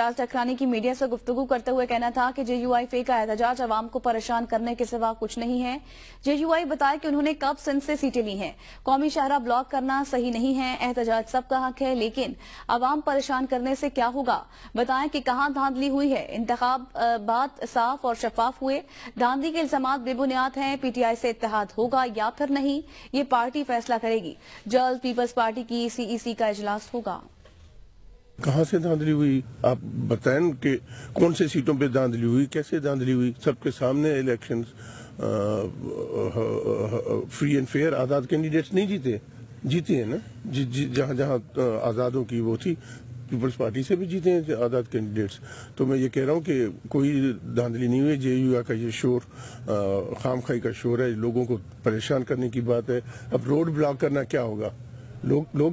जाल चक्रानी की मीडिया से गुफ्तु करते हुए कहना था कि जेयूआईएफए का एहतजाज अवाम को परेशान करने के सिवा कुछ नहीं है जे यू आई बताया कि उन्होंने कब सिंध से सीटें ली हैं कौमी शाहरा ब्लॉक करना सही नहीं है एहतजाज सबका हक है लेकिन अवाम परेशान करने से क्या होगा बताएं कि कहां धांधली हुई है इंतबात साफ और शफाफ हुए धांधली के इल्जाम बेबुनियाद हैं पीटीआई से इतिहाद होगा या फिर नहीं ये पार्टी फैसला करेगी जल्द पीपल्स पार्टी की सीईसी का इजलास होगा कहाँ से धांधली हुई आप बताएं कि कौन से सीटों पे धांधली हुई कैसे धांधली हुई सबके सामने इलेक्शन फ्री एंड फेयर आज़ाद कैंडिडेट्स नहीं जीते जीते हैं ना जी, जी जहाँ जहाँ आज़ादों की वो थी पीपल्स पार्टी से भी जीते हैं आज़ाद कैंडिडेट्स तो मैं ये कह रहा हूँ कि कोई धांधली नहीं हुई जे यू का ये शोर खाम खाई का शोर है लोगों को परेशान करने की बात है अब रोड ब्लॉक करना क्या होगा लोग लोग